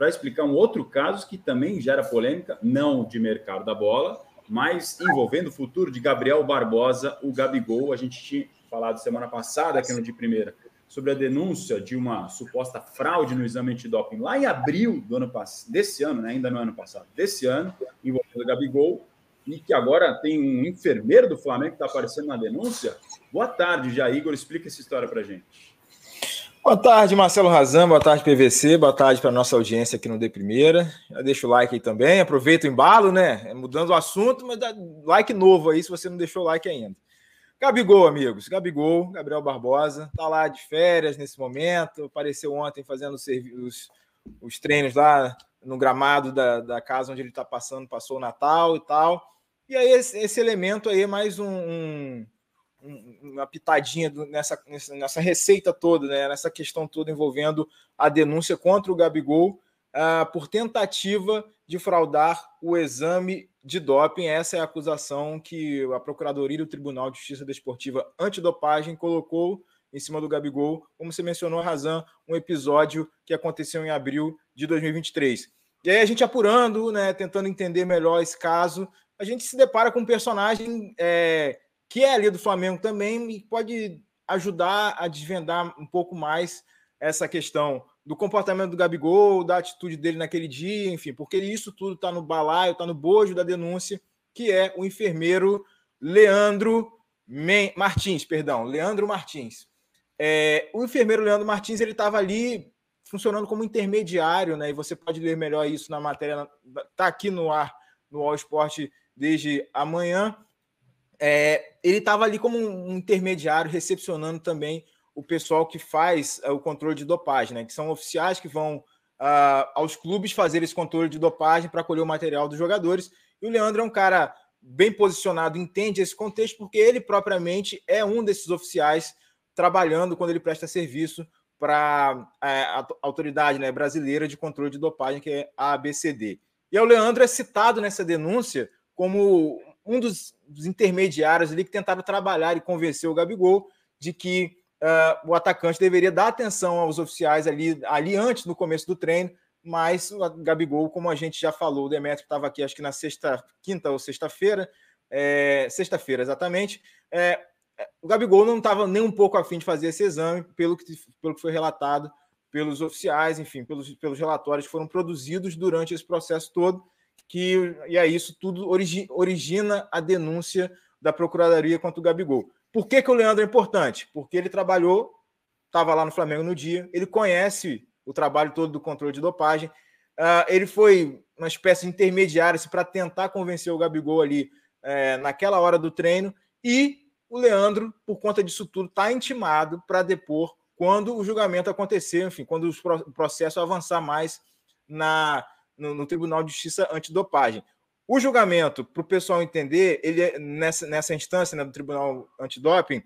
para explicar um outro caso que também gera polêmica, não de mercado da bola, mas envolvendo o futuro de Gabriel Barbosa, o Gabigol. A gente tinha falado semana passada, aqui no de primeira, sobre a denúncia de uma suposta fraude no exame antidoping lá em abril do ano desse ano, né? ainda no ano passado, desse ano, envolvendo o Gabigol, e que agora tem um enfermeiro do Flamengo que está aparecendo na denúncia. Boa tarde, Jair. Igor, explica essa história para gente. Boa tarde, Marcelo Razan, boa tarde, PVC, boa tarde para nossa audiência aqui no De Primeira. Já deixa o like aí também, aproveita o embalo, né? É, mudando o assunto, mas dá like novo aí se você não deixou o like ainda. Gabigol, amigos, Gabigol, Gabriel Barbosa, tá lá de férias nesse momento, apareceu ontem fazendo os, os treinos lá no gramado da, da casa onde ele está passando, passou o Natal e tal. E aí esse, esse elemento aí é mais um, um uma pitadinha nessa, nessa receita toda, né, nessa questão toda envolvendo a denúncia contra o Gabigol uh, por tentativa de fraudar o exame de doping. Essa é a acusação que a Procuradoria do Tribunal de Justiça Desportiva Antidopagem colocou em cima do Gabigol, como você mencionou, Razan, um episódio que aconteceu em abril de 2023. E aí a gente apurando, né, tentando entender melhor esse caso, a gente se depara com um personagem é, que é ali do Flamengo também e pode ajudar a desvendar um pouco mais essa questão do comportamento do Gabigol, da atitude dele naquele dia, enfim, porque isso tudo está no balaio, está no bojo da denúncia, que é o enfermeiro Leandro Men Martins, perdão, Leandro Martins. É, o enfermeiro Leandro Martins ele estava ali funcionando como intermediário, né? E você pode ler melhor isso na matéria, tá aqui no ar no All Sport desde amanhã. É, ele estava ali como um intermediário, recepcionando também o pessoal que faz é, o controle de dopagem, né? Que são oficiais que vão uh, aos clubes fazer esse controle de dopagem para colher o material dos jogadores. E o Leandro é um cara bem posicionado, entende esse contexto, porque ele propriamente é um desses oficiais trabalhando quando ele presta serviço para é, a autoridade né, brasileira de controle de dopagem, que é a ABCD. E é o Leandro é citado nessa denúncia como um dos, dos intermediários ali que tentaram trabalhar e convencer o Gabigol de que uh, o atacante deveria dar atenção aos oficiais ali, ali antes, no começo do treino, mas o Gabigol, como a gente já falou, o Demetrio estava aqui acho que na sexta, quinta ou sexta-feira, é, sexta-feira exatamente, é, o Gabigol não estava nem um pouco afim de fazer esse exame, pelo que, pelo que foi relatado pelos oficiais, enfim, pelos, pelos relatórios que foram produzidos durante esse processo todo que e aí é isso tudo origi, origina a denúncia da Procuradoria contra o Gabigol. Por que, que o Leandro é importante? Porque ele trabalhou, estava lá no Flamengo no dia, ele conhece o trabalho todo do controle de dopagem, uh, ele foi uma espécie de intermediário assim, para tentar convencer o Gabigol ali é, naquela hora do treino, e o Leandro, por conta disso tudo, está intimado para depor quando o julgamento acontecer, enfim, quando o processo avançar mais na no, no Tribunal de Justiça Antidopagem. O julgamento, para o pessoal entender, ele é, nessa, nessa instância né, do Tribunal Antidoping,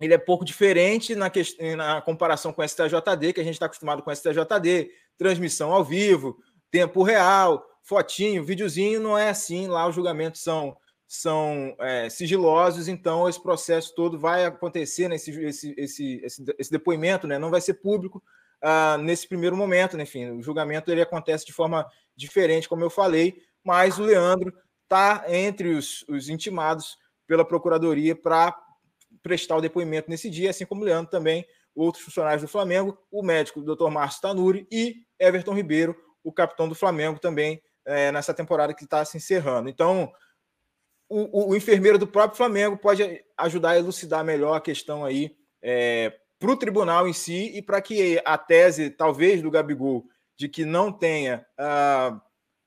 ele é pouco diferente na, que, na comparação com o STJD, que a gente está acostumado com o STJD, transmissão ao vivo, tempo real, fotinho, videozinho, não é assim. Lá os julgamentos são, são é, sigilosos, então esse processo todo vai acontecer, né, esse, esse, esse, esse, depoimento né, não vai ser público, ah, nesse primeiro momento, né? enfim, o julgamento ele acontece de forma diferente, como eu falei, mas o Leandro está entre os, os intimados pela Procuradoria para prestar o depoimento nesse dia, assim como o Leandro também, outros funcionários do Flamengo, o médico o Dr. Márcio Tanuri e Everton Ribeiro, o capitão do Flamengo também é, nessa temporada que está se encerrando. Então, o, o, o, enfermeiro do próprio Flamengo pode ajudar a elucidar melhor a questão aí é, para o tribunal em si e para que a tese, talvez, do Gabigol de que não tenha ah,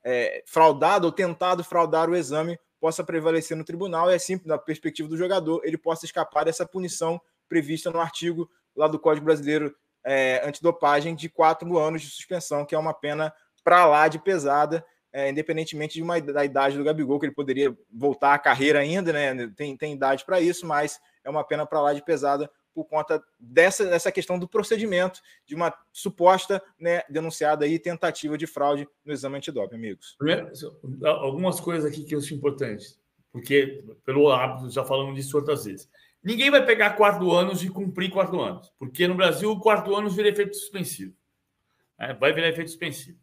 é, fraudado ou tentado fraudar o exame possa prevalecer no tribunal e é assim, da perspectiva do jogador, ele possa escapar dessa punição prevista no artigo lá do Código Brasileiro é, Antidopagem de quatro anos de suspensão, que é uma pena para lá de pesada, é, independentemente de uma, da idade do Gabigol, que ele poderia voltar à carreira ainda, né? Tem, tem idade para isso, mas é uma pena para lá de pesada por conta dessa, dessa questão do procedimento de uma suposta né, denunciada aí tentativa de fraude no exame antidoping, amigos. Primeiro, algumas coisas aqui que eu acho importantes, porque pelo hábito já falamos disso outras vezes. Ninguém vai pegar quatro anos e cumprir quatro anos, porque no Brasil o quarto ano vira efeito suspensivo. Né, vai virar efeito suspensivo.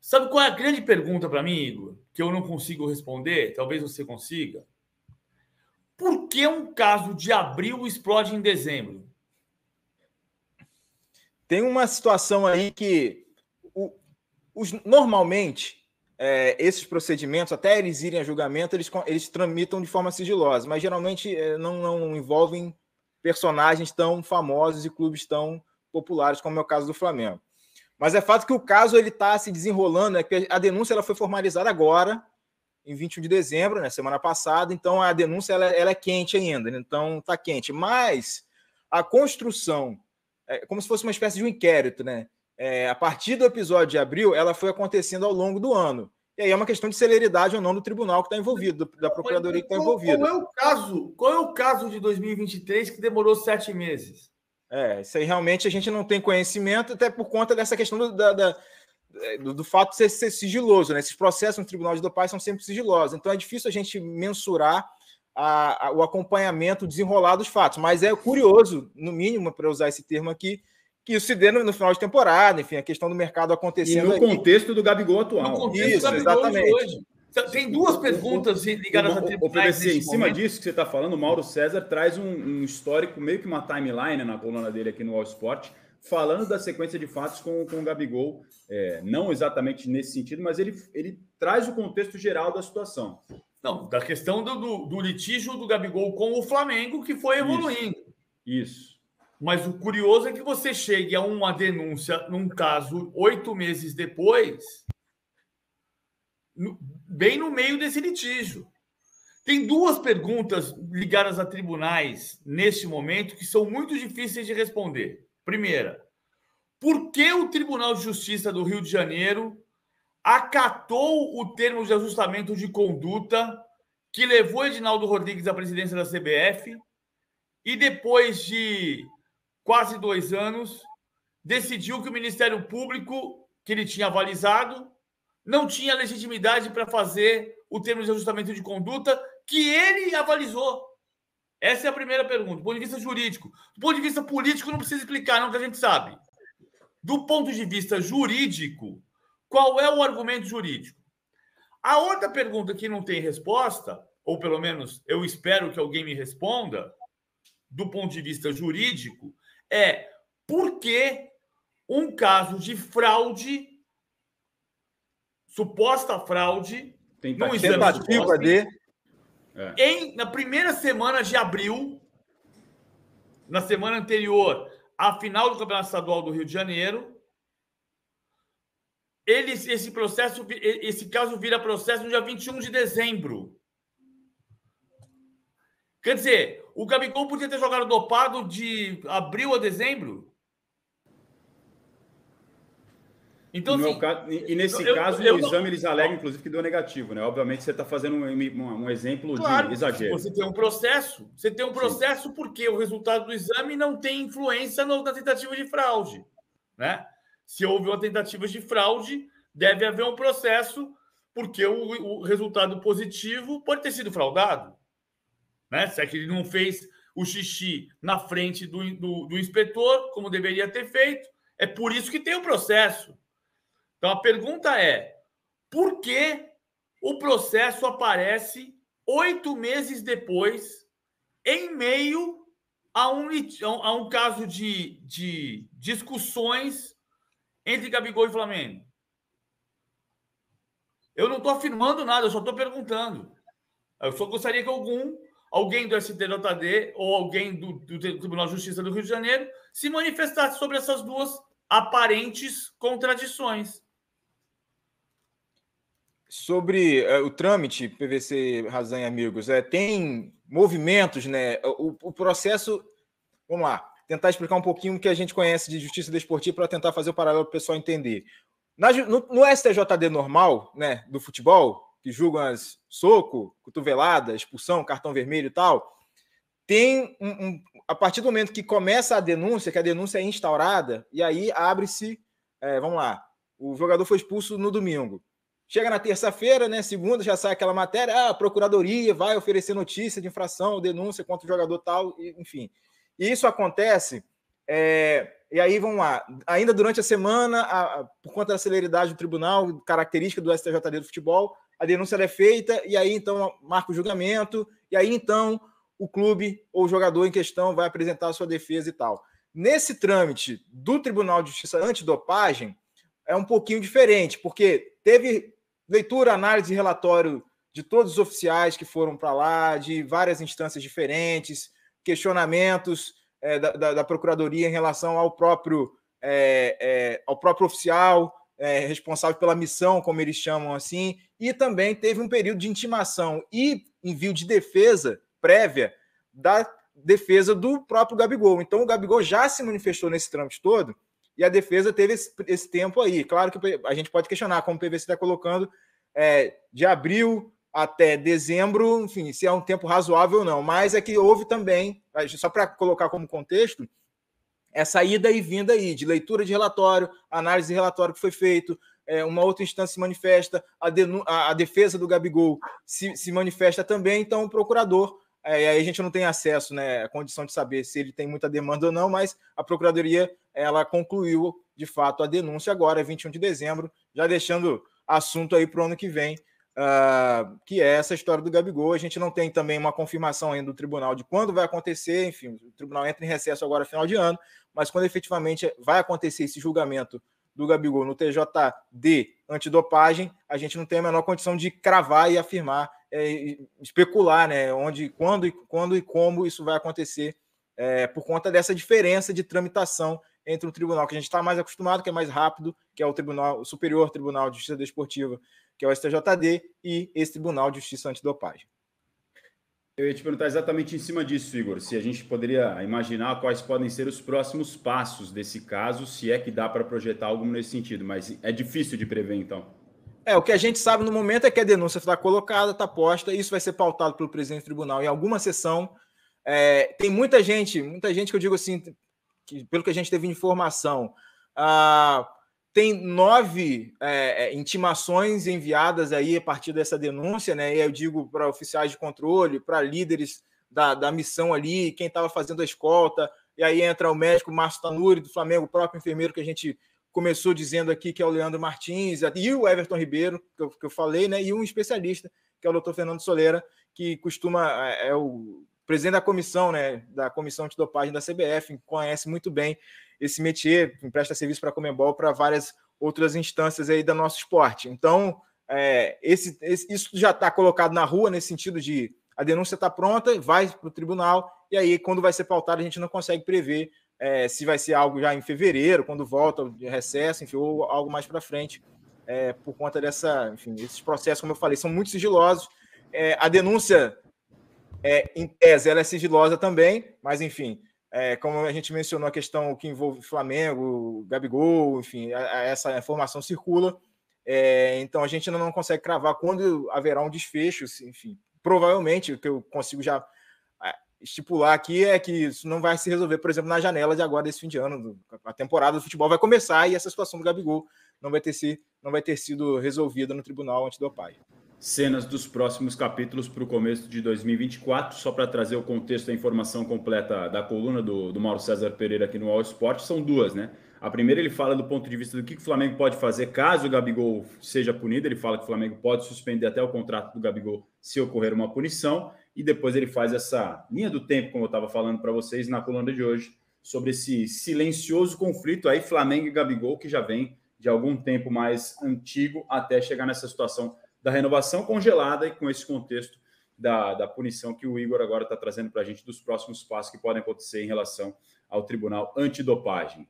Sabe qual é a grande pergunta para mim, Igor, que eu não consigo responder? Talvez você consiga. Por que um caso de abril explode em dezembro? Tem uma situação aí que o, os, normalmente é, esses procedimentos, até eles irem a julgamento, eles, eles tramitam de forma sigilosa, mas geralmente é, não, não envolvem personagens tão famosos e clubes tão populares, como é o caso do Flamengo. Mas é fato que o caso ele está se desenrolando, é que a denúncia ela foi formalizada agora, em 21 de dezembro, né, semana passada, então a denúncia ela, ela é quente ainda, né? então está quente. Mas a construção, é como se fosse uma espécie de um inquérito, né? É, a partir do episódio de abril, ela foi acontecendo ao longo do ano. E aí é uma questão de celeridade ou não do tribunal que está envolvido, da procuradoria que está envolvida. Qual é o caso? Qual é o caso de 2023 que demorou sete meses? É, isso aí realmente a gente não tem conhecimento, até por conta dessa questão da, da, é, do, do fato de ser, ser sigiloso, né? Esses processos no Tribunal de Dopagem são sempre sigilosos, então é difícil a gente mensurar a, a, o acompanhamento desenrolar dos fatos. Mas é curioso, no mínimo, para usar esse termo aqui, que isso se dê no, no, final de temporada, enfim, a questão do mercado acontecendo. E no aí. contexto do Gabigol atual. No né? contexto isso, do Gabigol exatamente. hoje. Então, tem duas perguntas ligadas o, a tribunais. Em cima momento. disso que você está falando, o Mauro César traz um, um, histórico, meio que uma timeline na coluna dele aqui no All Sport, falando da sequência de fatos com, com o Gabigol, é, não exatamente nesse sentido, mas ele, ele traz o contexto geral da situação. Não, da questão do, do, do litígio do Gabigol com o Flamengo, que foi evoluindo. Isso. Isso. Mas o curioso é que você chegue a uma denúncia num caso oito meses depois, no, bem no meio desse litígio. Tem duas perguntas ligadas a tribunais neste momento que são muito difíceis de responder. Primeira, por que o Tribunal de Justiça do Rio de Janeiro acatou o termo de ajustamento de conduta que levou Edinaldo Rodrigues à presidência da CBF e depois de quase dois anos decidiu que o Ministério Público que ele tinha avalizado não tinha legitimidade para fazer o termo de ajustamento de conduta que ele avalizou essa é a primeira pergunta, do ponto de vista jurídico. Do ponto de vista político, não precisa explicar, não, que a gente sabe. Do ponto de vista jurídico, qual é o argumento jurídico? A outra pergunta que não tem resposta, ou pelo menos eu espero que alguém me responda, do ponto de vista jurídico, é por que um caso de fraude, suposta fraude, tentativa, não tentativa de é. Em, na primeira semana de abril, na semana anterior à final do Campeonato Estadual do Rio de Janeiro, ele, esse processo, esse caso vira processo no dia 21 de dezembro. Quer dizer, o Gabigol podia ter jogado dopado de abril a dezembro? Então, no assim, caso, e nesse eu, caso, eu, eu, exame eles alegam, inclusive, que deu negativo, né? Obviamente, você está fazendo um, um, um exemplo claro, de exagero. Você tem um processo, você tem um processo Sim. porque o resultado do exame não tem influência no, na tentativa de fraude, né? Se houve uma tentativa de fraude, deve haver um processo, porque o, o resultado positivo pode ter sido fraudado, né? Se é que ele não fez o xixi na frente do, do, do inspetor, como deveria ter feito, é por isso que tem o um processo. Então a pergunta é: por que o processo aparece oito meses depois, em meio a um, a um caso de, de discussões entre Gabigol e Flamengo? Eu não estou afirmando nada, eu só estou perguntando. Eu só gostaria que algum, alguém do STJD ou alguém do, do Tribunal de Justiça do Rio de Janeiro se manifestasse sobre essas duas aparentes contradições. Sobre é, o trâmite, PVC Razan e amigos, é, tem movimentos, né? O, o, processo. Vamos lá, tentar explicar um pouquinho o que a gente conhece de justiça desportiva para tentar fazer o paralelo para o pessoal entender. Na, no, no, STJD normal, né, do futebol, que julgam as soco, cotovelada, expulsão, cartão vermelho e tal, tem um, um, a partir do momento que começa a denúncia, que a denúncia é instaurada, e aí abre-se, é, vamos lá, o jogador foi expulso no domingo. Chega na terça-feira, né? Segunda já sai aquela matéria. Ah, a procuradoria vai oferecer notícia de infração, denúncia contra o jogador tal, enfim. E isso acontece. É, e aí vamos lá. Ainda durante a semana, a, a, por conta da celeridade do tribunal, característica do STJD do futebol, a denúncia é feita e aí então marca o julgamento. E aí então o clube ou o jogador em questão vai apresentar a sua defesa e tal. Nesse trâmite do Tribunal de Justiça Antidopagem, é um pouquinho diferente, porque teve leitura, análise e relatório de todos os oficiais que foram para lá, de várias instâncias diferentes, questionamentos é, da, da, da, Procuradoria em relação ao próprio, é, é, ao próprio oficial responsável pela missão, como eles chamam assim, e também teve um período de intimação e envio de defesa prévia da defesa do próprio Gabigol. Então o Gabigol já se manifestou nesse trâmite todo e a defesa teve esse, esse tempo aí. Claro que a gente pode questionar como o PVC está colocando é, de abril até dezembro, enfim, se é um tempo razoável ou não. Mas é que houve também, só para colocar como contexto, essa é ida e vinda aí de leitura de relatório, análise de relatório que foi feito, é, uma outra instância se manifesta, a, a, a defesa do Gabigol se, se manifesta também, então o procurador é, e aí a gente não tem acesso, né, condição de saber se ele tem muita demanda ou não, mas a Procuradoria ela concluiu de fato a denúncia agora, 21 de dezembro, já deixando assunto aí para o ano que vem, uh, que é essa história do Gabigol. A gente não tem também uma confirmação ainda do tribunal de quando vai acontecer, enfim, o tribunal entra em recesso agora final de ano, mas quando efetivamente vai acontecer esse julgamento do Gabigol no TJD antidopagem, a gente não tem a menor condição de cravar e afirmar é, especular, né? Onde, quando, quando e como isso vai acontecer é, por conta dessa diferença de tramitação entre um tribunal que a gente está mais acostumado, que é mais rápido, que é o Tribunal o Superior Tribunal de Justiça Desportiva, que é o STJD, e esse Tribunal de Justiça Antidopagem. Eu ia te perguntar exatamente em cima disso, Igor, se a gente poderia imaginar quais podem ser os próximos passos desse caso, se é que dá para projetar algo nesse sentido, mas é difícil de prever, então. É, o que a gente sabe no momento é que a denúncia está colocada, está posta, isso vai ser pautado pelo presidente do tribunal em alguma sessão. É, tem muita gente, muita gente que eu digo assim, que, pelo que a gente teve informação, ah, tem nove é, é intimações enviadas aí a partir dessa denúncia, né? E eu digo para oficiais de controle, para líderes da, da missão ali, quem estava fazendo a escolta, e aí entra o médico Márcio Tanuri do Flamengo, o próprio enfermeiro que a gente começou dizendo aqui que é o Leandro Martins e o Everton Ribeiro, que eu, que eu falei, né? E um especialista, que é o doutor Fernando Soleira, que costuma, é, é o presidente da comissão, né? Da comissão de dopagem da CBF, conhece muito bem esse métier, empresta serviço para a Comembol, para várias outras instâncias aí do nosso esporte. Então, é, esse, esse, isso já está colocado na rua nesse sentido de a denúncia está pronta, vai para o tribunal, e aí, quando vai ser pautada, a gente não consegue prever é, se vai ser algo já em fevereiro, quando volta de recesso, enfim, ou algo mais para frente, é, por conta dessa, enfim, esses processos, como eu falei, são muito sigilosos. É, a denúncia, é, em tese, ela é sigilosa também, mas enfim, é, como a gente mencionou a questão que envolve Flamengo, Gabigol, enfim, a, a essa informação circula. É, então a gente ainda não consegue cravar quando haverá um desfecho, enfim, provavelmente, o que eu consigo já estipular aqui é que isso não vai se resolver, por exemplo, na janela de agora desse fim de ano. A temporada do futebol vai começar e essa situação do Gabigol não vai ter, se, não vai ter sido resolvida no Tribunal Antidopagem. Cenas dos próximos capítulos para o começo de 2024, só para trazer o contexto da a informação completa da coluna do, do Mauro César Pereira aqui no All Sport, são duas, né? A primeira ele fala do ponto de vista do que o Flamengo pode fazer caso o Gabigol seja punido. Ele fala que o Flamengo pode suspender até o contrato do Gabigol se ocorrer uma punição e depois ele faz essa linha do tempo, como eu estava falando para vocês na coluna de hoje, sobre esse silencioso conflito aí Flamengo e Gabigol, que já vem de algum tempo mais antigo até chegar nessa situação da renovação congelada e com esse contexto da, da punição que o Igor agora está trazendo para a gente dos próximos passos que podem acontecer em relação ao Tribunal Antidopagem.